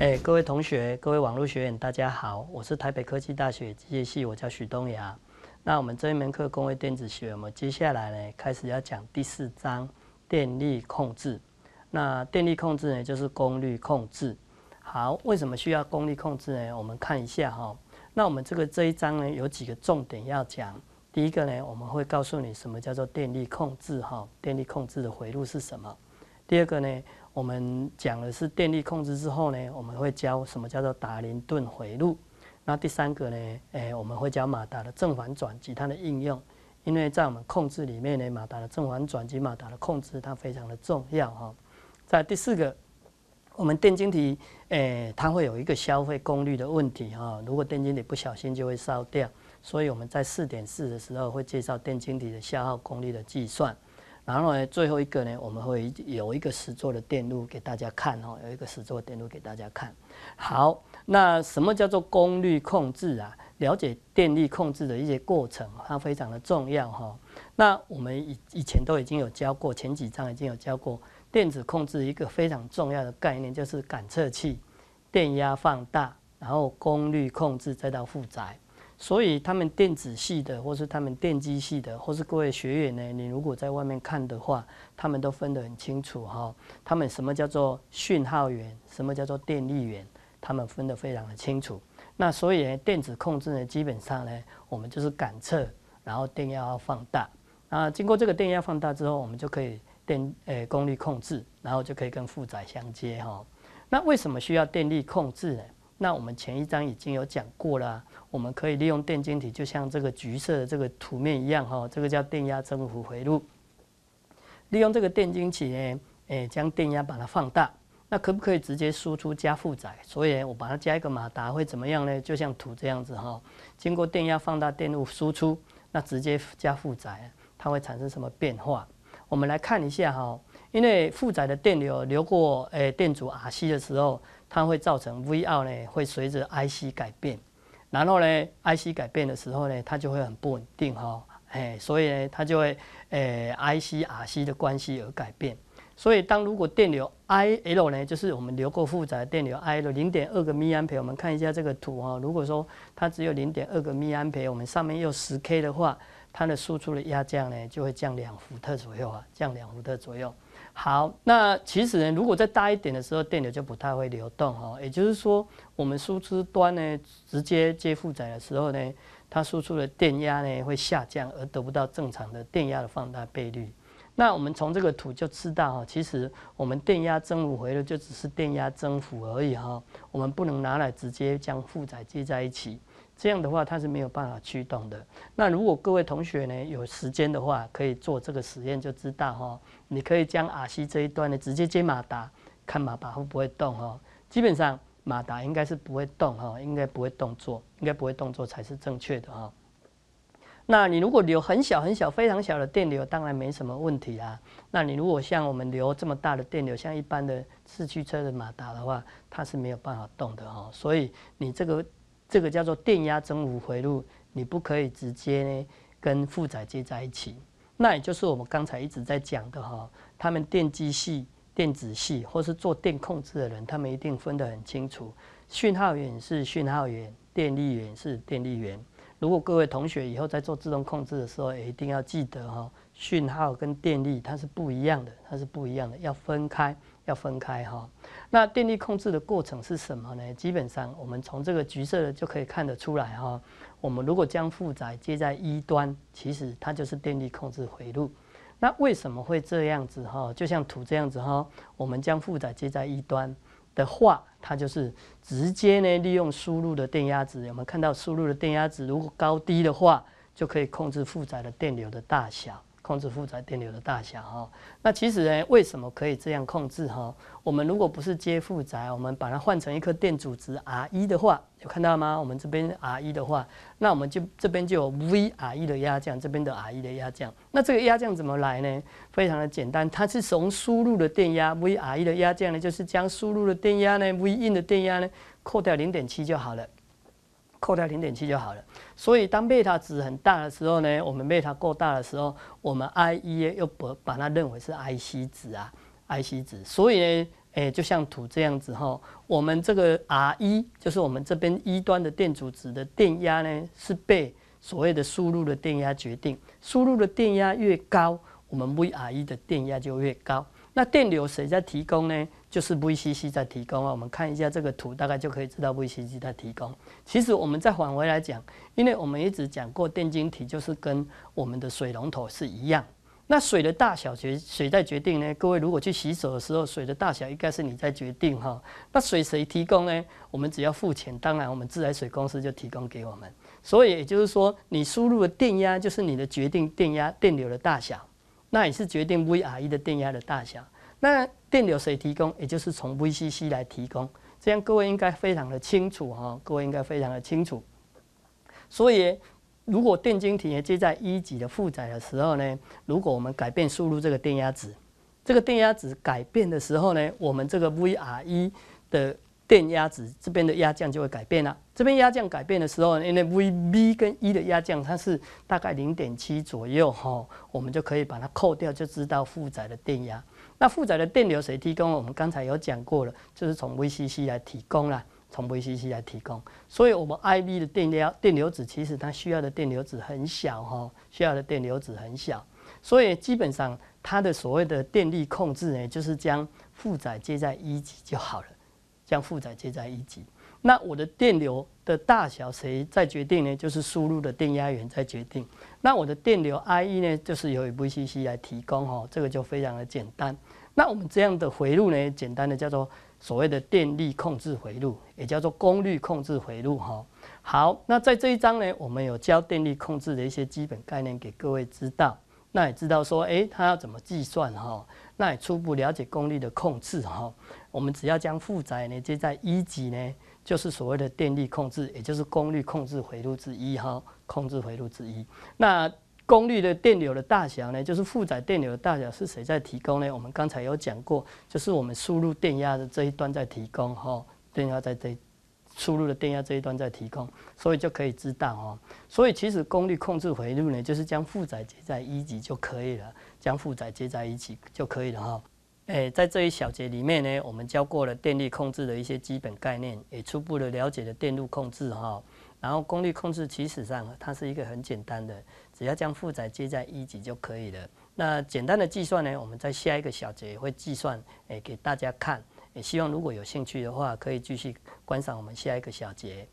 哎，各位同学，各位网络学员，大家好，我是台北科技大学机械系，我叫许东雅。那我们这一门课《工业电子学》，我们接下来呢开始要讲第四章电力控制。那电力控制呢就是功率控制。好，为什么需要功率控制呢？我们看一下哈。那我们这个这一章呢有几个重点要讲。第一个呢，我们会告诉你什么叫做电力控制，哈，电力控制的回路是什么。第二个呢，我们讲的是电力控制之后呢，我们会教什么叫做达林顿回路。那第三个呢，诶，我们会教马达的正反转及它的应用。因为在我们控制里面呢，马达的正反转及马达的控制它非常的重要哈。在第四个，我们电晶体，诶，它会有一个消费功率的问题哈。如果电晶体不小心就会烧掉，所以我们在四点四的时候会介绍电晶体的消耗功率的计算。然后呢，最后一个呢，我们会有一个实作的电路给大家看哈，有一个实作电路给大家看。好，那什么叫做功率控制啊？了解电力控制的一些过程，它非常的重要哈。那我们以以前都已经有教过，前几章已经有教过电子控制一个非常重要的概念，就是感测器、电压放大，然后功率控制再到负载。所以他们电子系的，或是他们电机系的，或是各位学员呢，你如果在外面看的话，他们都分得很清楚哈。他们什么叫做讯号源，什么叫做电力源，他们分得非常的清楚。那所以呢，电子控制呢，基本上呢，我们就是感测，然后电压要放大。那经过这个电压放大之后，我们就可以电诶功率控制，然后就可以跟负载相接哈。那为什么需要电力控制呢？那我们前一章已经有讲过了，我们可以利用电晶体，就像这个橘色的这个图面一样哈，这个叫电压增幅回路。利用这个电晶体呢，诶将电压把它放大。那可不可以直接输出加负载？所以我把它加一个马达会怎么样呢？就像图这样子哈，经过电压放大电路输出，那直接加负载，它会产生什么变化？我们来看一下哈，因为负载的电流流过诶电阻 Rc 的时候。它会造成 Vr 呢会随着 IC 改变，然后呢 IC 改变的时候呢，它就会很不稳定哈，哎，所以呢它就会诶 IC、RC 的关系而改变。所以当如果电流 IL 呢，就是我们流过负载电流 IL 零点二个微安培，我们看一下这个图哦，如果说它只有零点二个微安培，我们上面又十 K 的话，它的输出的压降呢就会降两伏特左右啊，降两伏特左右。好，那其实呢，如果再大一点的时候，电流就不太会流动哈。也就是说，我们输出端呢，直接接负载的时候呢，它输出的电压呢会下降，而得不到正常的电压的放大倍率。那我们从这个图就知道哈，其实我们电压增幅回路就只是电压增幅而已哈，我们不能拿来直接将负载接在一起。这样的话，它是没有办法驱动的。那如果各位同学呢有时间的话，可以做这个实验就知道哈。你可以将 R、C 这一段呢直接接马达，看马达会不会动哈。基本上马达应该是不会动哈，应该不会动作，应该不会动作才是正确的哈。那你如果留很小很小、非常小的电流，当然没什么问题啊。那你如果像我们留这么大的电流，像一般的四驱车的马达的话，它是没有办法动的哈。所以你这个。这个叫做电压增幅回路，你不可以直接呢跟负载接在一起。那也就是我们刚才一直在讲的哈，他们电机系、电子系或是做电控制的人，他们一定分得很清楚，讯号源是讯号源，电力源是电力源。如果各位同学以后在做自动控制的时候，也一定要记得哈，讯号跟电力它是不一样的，它是不一样的，要分开。要分开哈，那电力控制的过程是什么呢？基本上我们从这个橘色的就可以看得出来哈。我们如果将负载接在一端，其实它就是电力控制回路。那为什么会这样子哈？就像图这样子哈，我们将负载接在一端的话，它就是直接呢利用输入的电压值。我们看到输入的电压值如果高低的话，就可以控制负载的电流的大小。控制负载电流的大小，哈。那其实呢，为什么可以这样控制？哈，我们如果不是接负载，我们把它换成一颗电阻值 R1 的话，有看到吗？我们这边 R1 的话，那我们就这边就有 V R1 的压降，这边的 r 一的压降。那这个压降怎么来呢？非常的简单，它是从输入的电压 V r 一的压降呢，就是将输入的电压呢 V in 的电压呢，扣掉0.7就好了。扣掉零点七就好了。所以当贝塔值很大的时候呢，我们贝塔够大的时候，我们 Ie 又不把它认为是 IC 值啊，IC 值。所以呢，诶，就像图这样子哈，我们这个 r 一就是我们这边 E 端的电阻值的电压呢，是被所谓的输入的电压决定。输入的电压越高，我们 VR1 的电压就越高。那电流谁在提供呢？就是 VCC 在提供啊，我们看一下这个图，大概就可以知道 VCC 在提供。其实我们再返回来讲，因为我们一直讲过电晶体就是跟我们的水龙头是一样。那水的大小决谁在决定呢？各位如果去洗手的时候，水的大小应该是你在决定哈。那水谁提供呢？我们只要付钱，当然我们自来水公司就提供给我们。所以也就是说，你输入的电压就是你的决定电压电流的大小，那也是决定 VRE 的电压的大小。那电流谁提供？也就是从 VCC 来提供。这样各位应该非常的清楚哈，各位应该非常的清楚。所以，如果电晶体接在一级的负载的时候呢，如果我们改变输入这个电压值，这个电压值改变的时候呢，我们这个 VRE 的。电压值这边的压降就会改变了。这边压降改变的时候，因为 Vb 跟 E 的压降它是大概零点七左右哈，我们就可以把它扣掉，就知道负载的电压。那负载的电流谁提供？我们刚才有讲过了，就是从 VCC 来提供啦，从 VCC 来提供。所以，我们 Ib 的电压电流值其实它需要的电流值很小哈，需要的电流值很小。所以，基本上它的所谓的电力控制呢，就是将负载接在一级就好了。将负载接在一起，那我的电流的大小谁在决定呢？就是输入的电压源在决定。那我的电流 Ie 呢，就是由一 CC 来提供哈，这个就非常的简单。那我们这样的回路呢，简单的叫做所谓的电力控制回路，也叫做功率控制回路哈。好，那在这一章呢，我们有教电力控制的一些基本概念给各位知道。那也知道说，哎，它要怎么计算哈？那也初步了解功率的控制哈。我们只要将负载呢接在一级呢，就是所谓的电力控制，也就是功率控制回路之一哈，控制回路之一。那功率的电流的大小呢，就是负载电流的大小是谁在提供呢？我们刚才有讲过，就是我们输入电压的这一端在提供哈，电压在这。输入的电压这一端在提供，所以就可以知道哦。所以其实功率控制回路呢，就是将负载接在一级就可以了，将负载接在一起就可以了哈。诶，在这一小节里面呢，我们教过了电力控制的一些基本概念，也初步的了解了电路控制哈。然后功率控制其实上它是一个很简单的，只要将负载接在一级就可以了。那简单的计算呢，我们在下一个小节也会计算，诶，给大家看。也希望如果有兴趣的话，可以继续观赏我们下一个小节。